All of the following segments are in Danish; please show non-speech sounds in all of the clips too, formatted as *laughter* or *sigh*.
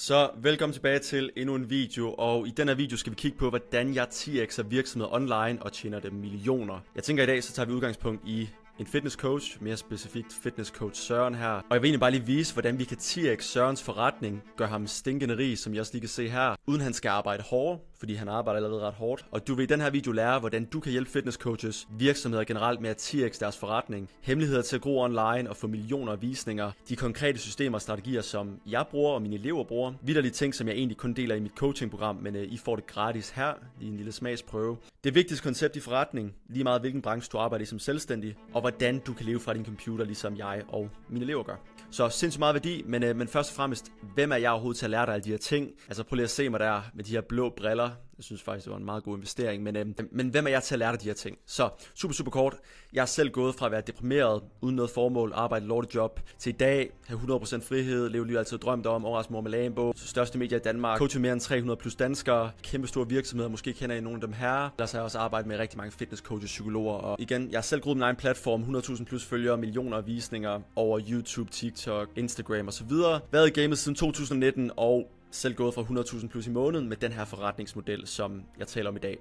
Så velkommen tilbage til endnu en video, og i den her video skal vi kigge på, hvordan jeg 10x'er virksomheder online og tjener dem millioner. Jeg tænker i dag, så tager vi udgangspunkt i en fitness coach, mere specifikt fitness coach Søren her. Og jeg vil egentlig bare lige vise, hvordan vi kan 10x Sørens forretning, gøre ham stinkende rig, som jeg også lige kan se her, uden han skal arbejde hårdt, fordi han arbejder allerede ret hårdt. Og du vil i den her video lære, hvordan du kan hjælpe fitnesscoaches, virksomheder generelt med at 10x deres forretning, hemmeligheder til at gro online og få millioner af visninger, de konkrete systemer og strategier, som jeg bruger og mine elever bruger, vidderlige ting, som jeg egentlig kun deler i mit coachingprogram, men øh, I får det gratis her i en lille smagsprøve. Det vigtigste koncept i forretning, lige meget hvilken branche du arbejder i som selvstændig, og hvordan du kan leve fra din computer, ligesom jeg og mine elever gør. Så sindssygt meget værdi, men, øh, men først og fremmest, hvem er jeg overhovedet til at lære dig alle de her ting? Altså prøv lige at se mig der med de her blå briller, jeg synes faktisk, det var en meget god investering. Men, øhm, men hvem er jeg til at lære dig de her ting? Så super, super kort. Jeg er selv gået fra at være deprimeret, uden noget formål, arbejde lortet job, til i dag have 100% frihed, leve livet altid drømt om, overraske mor med lagenbog, største medie i Danmark, coach mere end 300 plus danskere, kæmpe store virksomheder, måske kender I nogle af dem her. Ellers har jeg også arbejdet med rigtig mange fitness coaches, psykologer, og igen, jeg har selv gået min egen platform, 100.000 plus følgere, millioner af visninger over YouTube, TikTok, Instagram osv. Været i gamet siden 2019, og selv gået fra 100.000 plus i måneden med den her forretningsmodel, som jeg taler om i dag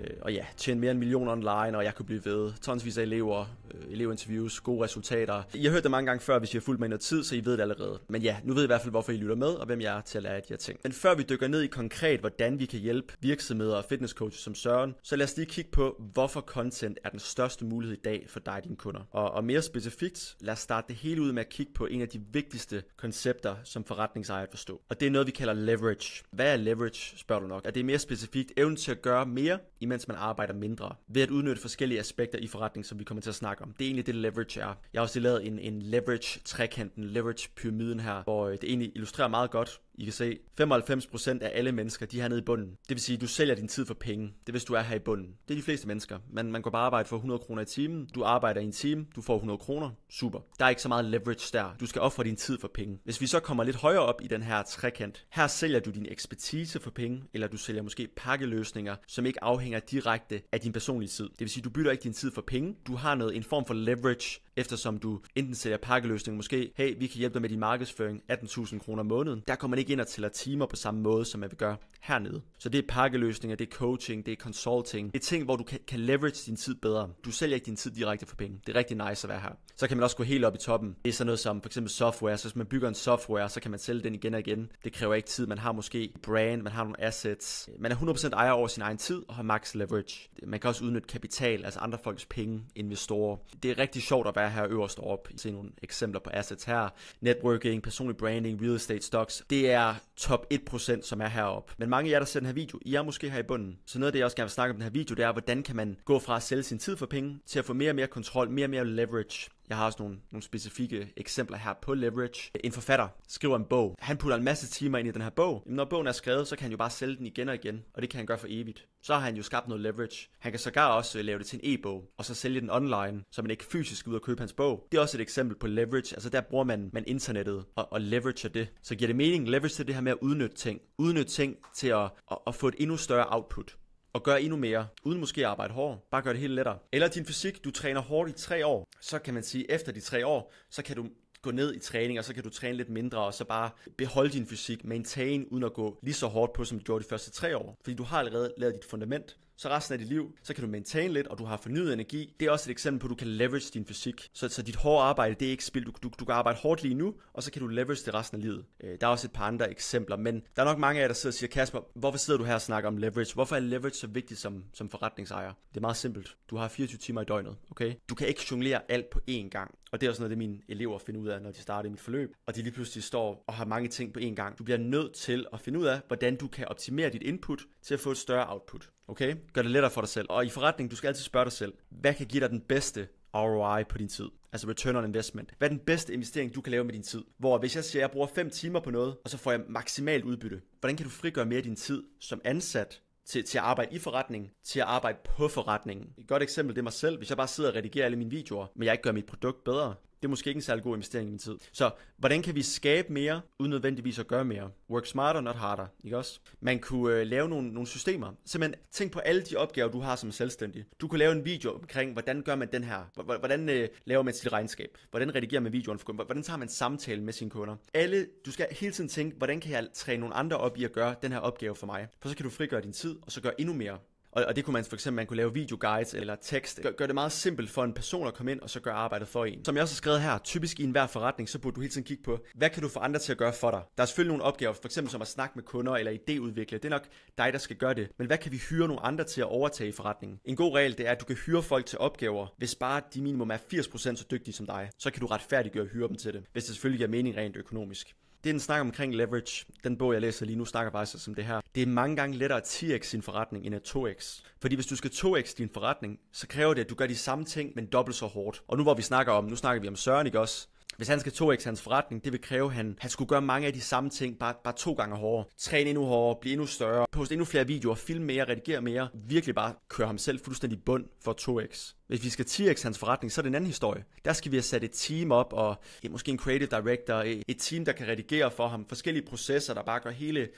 øh, og ja, tjene mere end millioner online, og jeg kunne blive ved. Tonsvis af elever, øh, elevinterviews, gode resultater. Jeg har hørt det mange gange før, hvis I har fulgt mig i noget tid, så I ved det allerede. Men ja, nu ved I i hvert fald, hvorfor I lytter med, og hvem jeg er til at lære de her ting. Men før vi dykker ned i konkret, hvordan vi kan hjælpe virksomheder og fitnesscoaches som Søren, så lad os lige kigge på, hvorfor content er den største mulighed i dag for dig og dine kunder. Og, og mere specifikt, lad os starte det hele ud med at kigge på en af de vigtigste koncepter, som forretningsejere at forstå. Og det er noget, vi kalder leverage. Hvad er leverage, spørger du nok? Er det mere specifikt evnen til at gøre mere imens man arbejder mindre, ved at udnytte forskellige aspekter i forretning, som vi kommer til at snakke om. Det er egentlig det, leverage er. Jeg har også lavet en, en leverage-trekanten, leverage-pyramiden her, hvor øh, det egentlig illustrerer meget godt, i kan se, 95% af alle mennesker, de er nede i bunden. Det vil sige, du sælger din tid for penge. Det er, hvis du er her i bunden. Det er de fleste mennesker. Man, man går bare arbejde for 100 kroner i timen. Du arbejder i en time, du får 100 kroner. Super. Der er ikke så meget leverage der. Du skal ofre din tid for penge. Hvis vi så kommer lidt højere op i den her trekant, her sælger du din ekspertise for penge, eller du sælger måske pakkeløsninger, som ikke afhænger direkte af din personlige tid. Det vil sige, du bytter ikke din tid for penge. Du har noget, en form for leverage eftersom du enten sælger pakkeløsning, måske, hey, vi kan hjælpe dig med din markedsføring, 18.000 kroner om måneden. Der kommer man ikke ind og tæller timer på samme måde, som man vil gøre hernede. Så det er pakkeløsninger, det er coaching, det er consulting. Det er ting, hvor du kan, kan leverage din tid bedre. Du sælger ikke din tid direkte for penge. Det er rigtig nice at være her så kan man også gå helt op i toppen. Det er sådan noget som for eksempel software, så hvis man bygger en software, så kan man sælge den igen og igen. Det kræver ikke tid, man har måske brand, man har nogle assets. Man er 100% ejer over sin egen tid og har max leverage. Man kan også udnytte kapital, altså andre folks penge, investorer. Det er rigtig sjovt at være her øverst op. Se nogle eksempler på assets her. Networking, personlig branding, real estate stocks. Det er top 1%, som er heroppe. Men mange af jer, der ser den her video, I er måske her i bunden. Så noget af det, jeg også gerne vil snakke om den her video, det er, hvordan kan man gå fra at sælge sin tid for penge, til at få mere og mere kontrol, mere og mere leverage. Jeg har også nogle, nogle specifikke eksempler her på leverage. En forfatter skriver en bog. Han putter en masse timer ind i den her bog. Jamen, når bogen er skrevet, så kan han jo bare sælge den igen og igen, og det kan han gøre for evigt. Så har han jo skabt noget leverage. Han kan sågar også øh, lave det til en e-bog, og så sælge den online, så man ikke fysisk ud og købe hans bog. Det er også et eksempel på leverage. Altså der bruger man, man internettet og, og leverager det. Så giver det mening, leverage det her med at udnytte ting. Udnytte ting til at, at, at få et endnu større output og gøre endnu mere, uden måske at arbejde hårdt, bare gør det helt lettere. Eller din fysik, du træner hårdt i tre år, så kan man sige, efter de tre år, så kan du gå ned i træning, og så kan du træne lidt mindre, og så bare beholde din fysik, maintain, uden at gå lige så hårdt på, som du gjorde de første tre år. Fordi du har allerede lavet dit fundament så resten af dit liv, så kan du maintain lidt, og du har fornyet energi. Det er også et eksempel på, at du kan leverage din fysik. Så, så dit hårde arbejde, det er ikke spild. Du, du, du kan arbejde hårdt lige nu, og så kan du leverage det resten af livet. Øh, der er også et par andre eksempler, men der er nok mange af jer, der sidder og siger, Kasper, hvorfor sidder du her og snakker om leverage? Hvorfor er leverage så vigtigt som, som forretningsejer? Det er meget simpelt. Du har 24 timer i døgnet, okay? Du kan ikke jonglere alt på én gang. Og det er også noget, det mine elever finder ud af, når de starter i mit forløb. Og de lige pludselig står og har mange ting på én gang. Du bliver nødt til at finde ud af, hvordan du kan optimere dit input til at få et større output. Okay? Gør det lettere for dig selv. Og i forretning, du skal altid spørge dig selv, hvad kan give dig den bedste ROI på din tid? Altså return on investment. Hvad er den bedste investering, du kan lave med din tid? Hvor hvis jeg siger, at jeg bruger 5 timer på noget, og så får jeg maksimalt udbytte. Hvordan kan du frigøre mere af din tid som ansat til, til at arbejde i forretningen, til at arbejde på forretningen. Et godt eksempel, det er mig selv. Hvis jeg bare sidder og redigerer alle mine videoer, men jeg ikke gør mit produkt bedre, det er måske ikke en særlig god investering i min tid. Så hvordan kan vi skabe mere, uden nødvendigvis at gøre mere? Work smarter, not harder, ikke også? Man kunne øh, lave nogle, nogle systemer. Simpelthen tænk på alle de opgaver, du har som selvstændig. Du kunne lave en video omkring, hvordan gør man den her? Hvordan øh, laver man sit regnskab? Hvordan redigerer man videoen for Hvordan tager man samtale med sine kunder? Alle, du skal hele tiden tænke, hvordan kan jeg træne nogle andre op i at gøre den her opgave for mig? For så kan du frigøre din tid, og så gøre endnu mere og, og det kunne man for eksempel man kunne lave videoguides eller tekst. Gør, gør det meget simpelt for en person at komme ind og så gøre arbejdet for en. Som jeg også har skrevet her, typisk i enhver forretning, så burde du hele tiden kigge på, hvad kan du få andre til at gøre for dig? Der er selvfølgelig nogle opgaver, for eksempel som at snakke med kunder eller idéudvikle. Det er nok dig, der skal gøre det. Men hvad kan vi hyre nogle andre til at overtage i forretningen? En god regel, det er, at du kan hyre folk til opgaver, hvis bare de minimum er 80% så dygtige som dig. Så kan du retfærdiggøre at hyre dem til det, hvis det selvfølgelig giver mening rent økonomisk. Det er en snak omkring leverage. Den bog, jeg læser lige nu, snakker faktisk om det her. Det er mange gange lettere at 10x sin forretning end at 2x. Fordi hvis du skal 2x din forretning, så kræver det, at du gør de samme ting, men dobbelt så hårdt. Og nu hvor vi snakker om, nu snakker vi om Søren, ikke også? Hvis han skal 2x hans forretning, det vil kræve, at han, han skulle gøre mange af de samme ting, bare, bare to gange hårdere. Træne endnu hårdere, blive endnu større, poste endnu flere videoer, filme mere, redigere mere. Virkelig bare køre ham selv fuldstændig bund for 2x. Hvis vi skal 10x hans forretning, så er det en anden historie. Der skal vi have sat et team op, og ja, måske en creative director, et team, der kan redigere for ham, forskellige processer, der bare gør hele,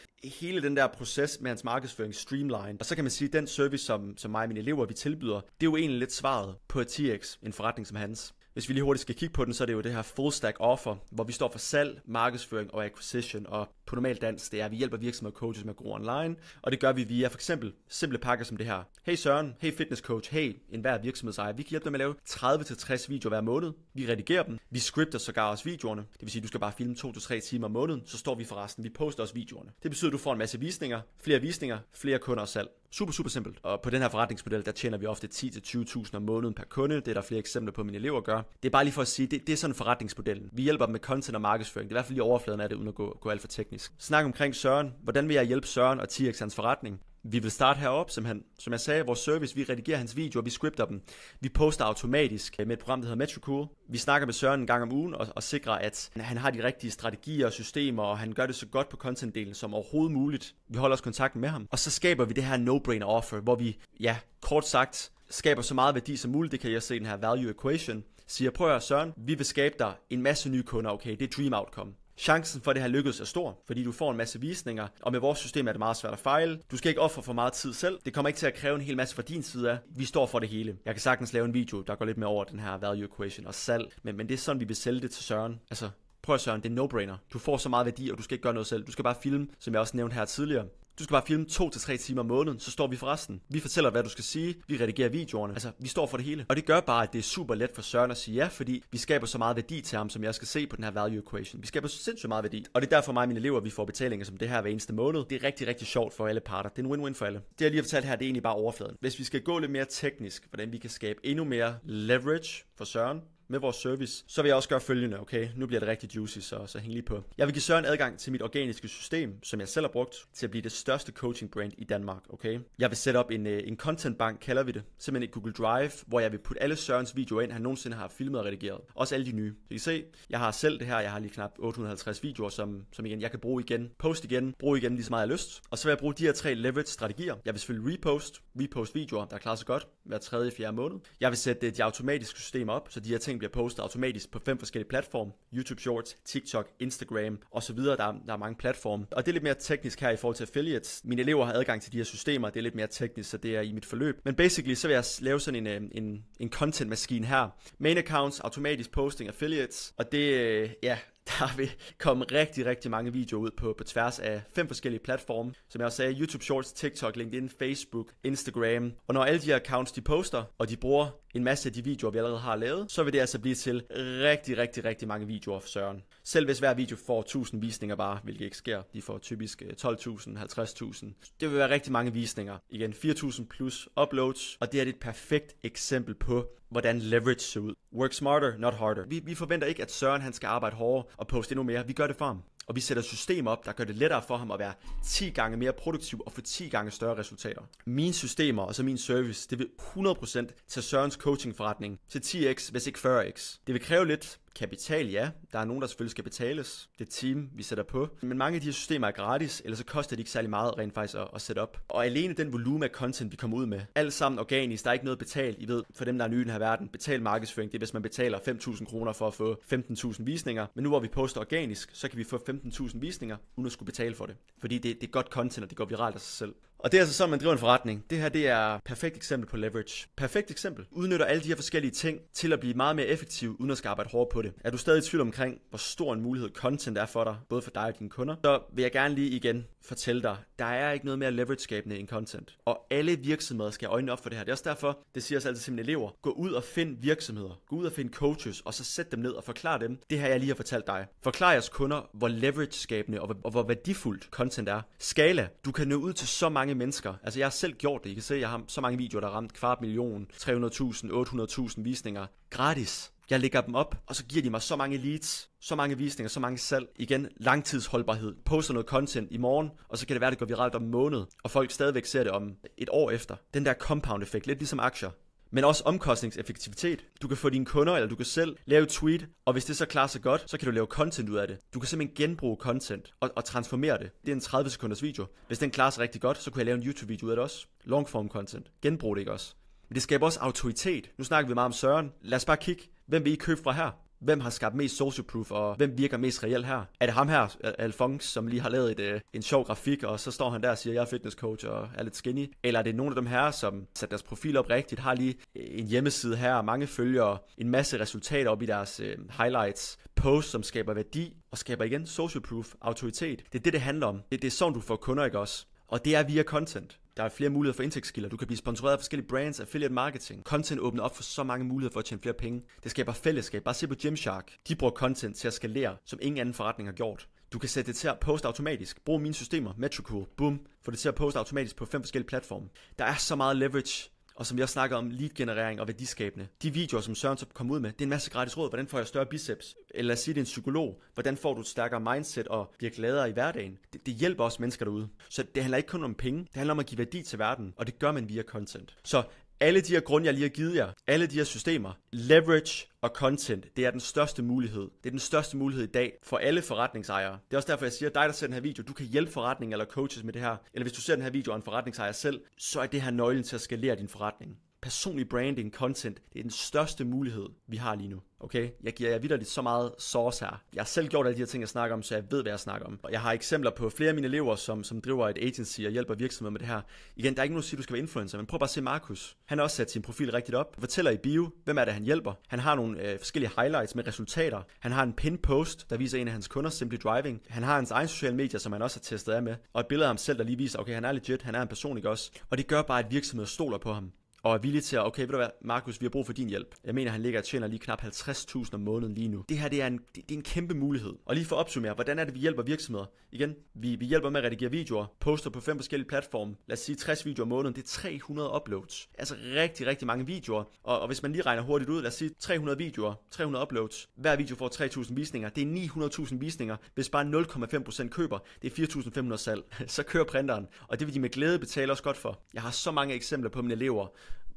hele den der proces med hans markedsføring streamline. Og så kan man sige, at den service, som, som mig og mine elever vi tilbyder, det er jo egentlig lidt svaret på 10x, en forretning som hans. Hvis vi lige hurtigt skal kigge på den, så er det jo det her full stack offer, hvor vi står for salg, markedsføring og acquisition. Og på normal dansk, det er, at vi hjælper virksomheder og coaches med at gro online. Og det gør vi via for eksempel simple pakker som det her. Hey Søren, hey fitness coach, hey enhver virksomhedsejer. Vi kan hjælpe dig med at lave 30-60 videoer hver måned. Vi redigerer dem. Vi scripter sågar også videoerne. Det vil sige, at du skal bare filme 2-3 timer om måneden, så står vi for resten. Vi poster også videoerne. Det betyder, at du får en masse visninger, flere visninger, flere kunder og salg. Super, super simpelt. Og på den her forretningsmodel, der tjener vi ofte 10-20.000 om måneden per kunde. Det er der flere eksempler på, mine elever gør. Det er bare lige for at sige, det, det er sådan forretningsmodellen. Vi hjælper dem med content og markedsføring. Det er i hvert fald lige overfladen af det, uden at gå, gå alt for teknisk. Snak omkring Søren. Hvordan vil jeg hjælpe Søren og TX hans forretning? vi vil starte herop, som, han, som jeg sagde, vores service, vi redigerer hans videoer, vi scripter dem, vi poster automatisk med et program, der hedder Metricool. Vi snakker med Søren en gang om ugen og, og sikrer, at han har de rigtige strategier og systemer, og han gør det så godt på contentdelen som overhovedet muligt. Vi holder os kontakten med ham. Og så skaber vi det her no-brainer offer, hvor vi, ja, kort sagt, skaber så meget værdi som muligt. Det kan jeg se i den her value equation. Siger, prøv at høre, Søren, vi vil skabe dig en masse nye kunder, okay? Det er dream outcome. Chancen for, at det har lykkedes er stor, fordi du får en masse visninger, og med vores system er det meget svært at fejle. Du skal ikke ofre for meget tid selv. Det kommer ikke til at kræve en hel masse fra din side af. Vi står for det hele. Jeg kan sagtens lave en video, der går lidt mere over den her value equation og salg, men, men det er sådan, vi vil sælge det til Søren. Altså, prøv at Søren, det er no-brainer. Du får så meget værdi, og du skal ikke gøre noget selv. Du skal bare filme, som jeg også nævnte her tidligere. Du skal bare filme 2-3 timer om måneden, så står vi for resten. Vi fortæller, hvad du skal sige, vi redigerer videoerne, altså vi står for det hele. Og det gør bare, at det er super let for Søren at sige ja, fordi vi skaber så meget værdi til ham, som jeg skal se på den her value equation. Vi skaber sindssygt meget værdi. Og det er derfor mig og mine elever, vi får betalinger som det her hver eneste måned. Det er rigtig, rigtig sjovt for alle parter. Det er en win-win for alle. Det jeg lige har fortalt her, det er egentlig bare overfladen. Hvis vi skal gå lidt mere teknisk, hvordan vi kan skabe endnu mere leverage for Søren, med vores service, så vil jeg også gøre følgende, okay? Nu bliver det rigtig juicy, så, så hæng lige på. Jeg vil give Søren adgang til mit organiske system, som jeg selv har brugt, til at blive det største coaching brand i Danmark, okay? Jeg vil sætte op en, øh, en content bank, kalder vi det, simpelthen et Google Drive, hvor jeg vil putte alle Sørens videoer ind, han nogensinde har filmet og redigeret. Også alle de nye. Så I kan se, jeg har selv det her, jeg har lige knap 850 videoer, som, som igen, jeg kan bruge igen, post igen, bruge igen lige så meget jeg lyst. Og så vil jeg bruge de her tre leverage strategier. Jeg vil selvfølgelig repost, repost videoer, der klarer sig godt hver tredje, fjerde måned. Jeg vil sætte øh, de automatiske systemer op, så de her ting bliver postet automatisk på fem forskellige platforme. YouTube Shorts, TikTok, Instagram osv. Der, er, der er mange platforme. Og det er lidt mere teknisk her i forhold til affiliates. Mine elever har adgang til de her systemer. Det er lidt mere teknisk, så det er i mit forløb. Men basically, så vil jeg lave sådan en, øh, en, en content-maskine her. Main accounts, automatisk posting, affiliates. Og det, øh, ja, *laughs* der vil komme rigtig, rigtig mange videoer ud på, på tværs af fem forskellige platforme. Som jeg også sagde, YouTube Shorts, TikTok, LinkedIn, Facebook, Instagram. Og når alle de her accounts de poster, og de bruger en masse af de videoer, vi allerede har lavet, så vil det altså blive til rigtig, rigtig, rigtig mange videoer for Søren. Selv hvis hver video får 1000 visninger bare, hvilket ikke sker, de får typisk 12.000, øh, 50.000. Det vil være rigtig mange visninger. Igen, 4.000 plus uploads, og det er et perfekt eksempel på, hvordan leverage ser ud. Work smarter, not harder. Vi, vi forventer ikke, at Søren han skal arbejde hårdere og poste endnu mere. Vi gør det for ham og vi sætter systemer op, der gør det lettere for ham at være 10 gange mere produktiv og få 10 gange større resultater. Mine systemer og så min service, det vil 100% tage Sørens coachingforretning til 10x, hvis ikke 40x. Det vil kræve lidt, Kapital, ja. Der er nogen, der selvfølgelig skal betales. Det team, vi sætter på. Men mange af de her systemer er gratis, eller så koster de ikke særlig meget rent faktisk at, at sætte op. Og alene den volumen af content, vi kommer ud med. Alt sammen organisk, der er ikke noget betalt. I ved, for dem, der er nye i den her verden, betal markedsføring. Det er, hvis man betaler 5.000 kroner for at få 15.000 visninger. Men nu hvor vi poster organisk, så kan vi få 15.000 visninger, uden at skulle betale for det. Fordi det, det er godt content, og det går viralt af sig selv. Og det er altså sådan, man driver en forretning. Det her det er perfekt eksempel på leverage. Perfekt eksempel. Udnytter alle de her forskellige ting til at blive meget mere effektiv, uden at skal arbejde hårdt på det. Er du stadig i tvivl omkring, hvor stor en mulighed content er for dig, både for dig og dine kunder, så vil jeg gerne lige igen fortælle dig, der er ikke noget mere leverage-skabende end content. Og alle virksomheder skal have øjnene op for det her. Det er også derfor, det siger os altid til mine elever, gå ud og find virksomheder. Gå ud og find coaches, og så sæt dem ned og forklar dem, det her jeg lige har fortalt dig. Forklar jeres kunder, hvor leverage-skabende og hvor værdifuldt content er. Skala. Du kan nå ud til så mange mange mennesker. Altså jeg har selv gjort det. I kan se, jeg har så mange videoer, der har ramt kvart million, 300.000, 800.000 visninger. Gratis. Jeg lægger dem op, og så giver de mig så mange leads, så mange visninger, så mange salg. Igen, langtidsholdbarhed. Poster noget content i morgen, og så kan det være, det går viralt om en måned, og folk stadigvæk ser det om et år efter. Den der compound effekt, lidt ligesom aktier men også omkostningseffektivitet. Du kan få dine kunder, eller du kan selv lave et tweet, og hvis det så klarer sig godt, så kan du lave content ud af det. Du kan simpelthen genbruge content og, og transformere det. Det er en 30 sekunders video. Hvis den klarer sig rigtig godt, så kan jeg lave en YouTube-video ud af det også. Longform content. Genbrug det ikke også. Men det skaber også autoritet. Nu snakker vi meget om Søren. Lad os bare kigge. Hvem vil I købe fra her? hvem har skabt mest social proof, og hvem virker mest reelt her? Er det ham her, Alphonse, som lige har lavet et, øh, en sjov grafik, og så står han der og siger, jeg er fitness coach og er lidt skinny? Eller er det nogle af dem her, som satte deres profil op rigtigt, har lige øh, en hjemmeside her, og mange følgere, en masse resultater op i deres øh, highlights, posts, som skaber værdi, og skaber igen social proof, autoritet. Det er det, det handler om. Det, det er sådan, du får kunder, ikke også? Og det er via content. Der er flere muligheder for indtægtskilder. Du kan blive sponsoreret af forskellige brands, affiliate marketing. Content åbner op for så mange muligheder for at tjene flere penge. Det skaber fællesskab. Bare se på Gymshark. De bruger content til at skalere, som ingen anden forretning har gjort. Du kan sætte det til at poste automatisk. Brug mine systemer, Metricool, boom, få det til at poste automatisk på fem forskellige platforme. Der er så meget leverage og som jeg snakker om lead-generering og værdiskabende. De videoer, som Søren så kom ud med, det er en masse gratis råd. Hvordan får jeg større biceps? Eller lad os sige, det er en psykolog. Hvordan får du et stærkere mindset og bliver gladere i hverdagen? Det, det hjælper også mennesker derude. Så det handler ikke kun om penge. Det handler om at give værdi til verden, og det gør man via content. Så alle de her grunde, jeg lige har givet jer, alle de her systemer, leverage og content, det er den største mulighed. Det er den største mulighed i dag for alle forretningsejere. Det er også derfor, jeg siger, at dig, der ser den her video, du kan hjælpe forretningen eller coaches med det her. Eller hvis du ser den her video og en forretningsejer selv, så er det her nøglen til at skalere din forretning personlig branding, content, det er den største mulighed, vi har lige nu. Okay? Jeg giver jer vidderligt så meget sauce her. Jeg har selv gjort alle de her ting, jeg snakker om, så jeg ved, hvad jeg snakker om. Og jeg har eksempler på flere af mine elever, som, som driver et agency og hjælper virksomheder med det her. Igen, der er ikke nogen der siger, du skal være influencer, men prøv bare at se Markus. Han har også sat sin profil rigtigt op. Fortæller i bio, hvem er det, han hjælper. Han har nogle øh, forskellige highlights med resultater. Han har en pin post, der viser en af hans kunder, Simply Driving. Han har hans egen sociale medier, som han også har testet af med. Og et billede af ham selv, der lige viser, okay, han er legit, han er en person, ikke også? Og det gør bare, at virksomheder stoler på ham og er villig til at, okay, ved du hvad, Markus, vi har brug for din hjælp. Jeg mener, han ligger og tjener lige knap 50.000 om måneden lige nu. Det her, det er, en, det, det er en kæmpe mulighed. Og lige for at opsummere, hvordan er det, vi hjælper virksomheder? Igen, vi, vi hjælper med at redigere videoer, poster på fem forskellige platforme. Lad os sige 60 videoer om måneden, det er 300 uploads. Altså rigtig, rigtig mange videoer. Og, og hvis man lige regner hurtigt ud, lad os sige 300 videoer, 300 uploads. Hver video får 3.000 visninger. Det er 900.000 visninger. Hvis bare 0,5% køber, det er 4.500 salg. *laughs* Så kører printeren, og det vil de med glæde betale os godt for. Jeg har så mange eksempler på mine elever,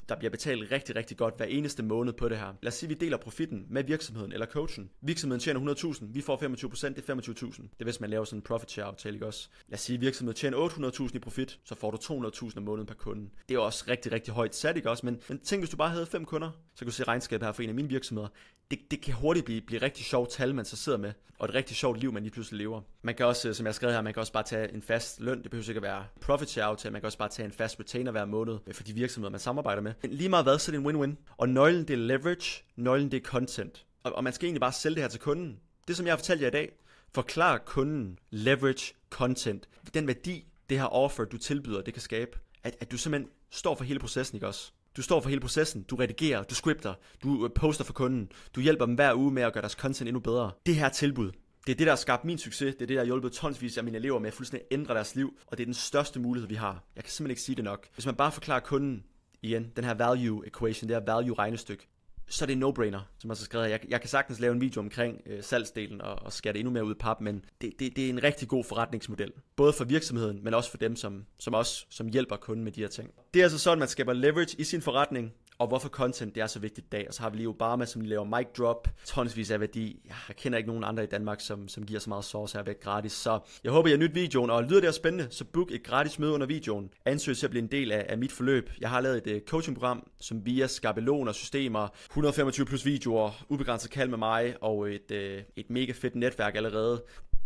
der bliver betalt rigtig, rigtig godt hver eneste måned på det her. Lad os sige, at vi deler profitten med virksomheden eller coachen. Virksomheden tjener 100.000, vi får 25%, det er 25.000. Det er hvis man laver sådan en profit share aftale, ikke også? Lad os sige, at virksomheden tjener 800.000 i profit, så får du 200.000 om måneden per kunde. Det er også rigtig, rigtig højt sat, ikke også? Men, men tænk, hvis du bare havde fem kunder, så kunne du se regnskabet her for en af mine virksomheder det, det kan hurtigt blive, blive rigtig sjovt tal, man så sidder med, og et rigtig sjovt liv, man lige pludselig lever. Man kan også, øh, som jeg skrev her, man kan også bare tage en fast løn, det behøver ikke at være profit share aftale, man kan også bare tage en fast retainer hver måned øh, for de virksomheder, man samarbejder med. Men lige meget hvad, så er det en win-win. Og nøglen det er leverage, nøglen det er content. Og, og man skal egentlig bare sælge det her til kunden. Det som jeg har fortalt jer i dag, forklar kunden leverage content. Den værdi, det her offer, du tilbyder, det kan skabe, at, at du simpelthen står for hele processen, ikke også? Du står for hele processen, du redigerer, du scripter, du øh, poster for kunden, du hjælper dem hver uge med at gøre deres content endnu bedre. Det her tilbud, det er det, der har skabt min succes, det er det, der har hjulpet tonsvis af mine elever med at fuldstændig ændre deres liv, og det er den største mulighed, vi har. Jeg kan simpelthen ikke sige det nok. Hvis man bare forklarer kunden, igen, den her value equation, det her value regnestykke, så er det no-brainer, som jeg så skrevet jeg, jeg kan sagtens lave en video omkring øh, salgsdelen og, og skære det endnu mere ud i pap, men det, det, det er en rigtig god forretningsmodel. Både for virksomheden, men også for dem, som, som også, som hjælper kunden med de her ting. Det er altså sådan, man skaber leverage i sin forretning, og hvorfor content det er så vigtigt i dag. Og så har vi lige Obama, som laver mic drop, tonsvis af værdi. Jeg kender ikke nogen andre i Danmark, som, som giver så meget source her væk gratis. Så jeg håber, I har nyt videoen, og lyder det også spændende, så book et gratis møde under videoen. Ansøg til at blive en del af, af mit forløb. Jeg har lavet et uh, coachingprogram, som via skabelon og systemer, 125 plus videoer, ubegrænset kald med mig og et, uh, et mega fedt netværk allerede.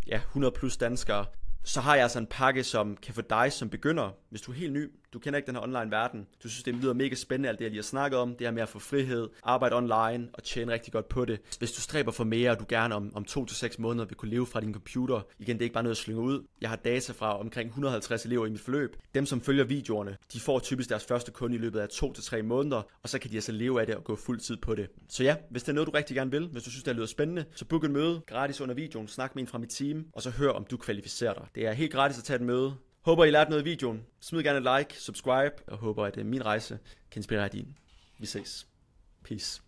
Ja, 100 plus danskere så har jeg altså en pakke, som kan få dig som begynder, hvis du er helt ny, du kender ikke den her online verden, du synes, det lyder mega spændende, alt det, jeg lige har snakket om, det her med at få frihed, arbejde online og tjene rigtig godt på det. Hvis du stræber for mere, og du gerne om, om 2-6 måneder vil kunne leve fra din computer, igen, det er ikke bare noget, at slynge ud. Jeg har data fra omkring 150 elever i mit forløb. Dem, som følger videoerne, de får typisk deres første kunde i løbet af 2-3 måneder, og så kan de altså leve af det og gå fuld tid på det. Så ja, hvis det er noget, du rigtig gerne vil, hvis du synes, det lyder spændende, så book et møde gratis under videoen, snak med en fra mit team, og så hør, om du kvalificerer dig. Det er helt gratis at tage et møde. Håber, I lærte noget i videoen. Smid gerne et like, subscribe, og håber, at øh, min rejse kan inspirere din. Vi ses. Peace.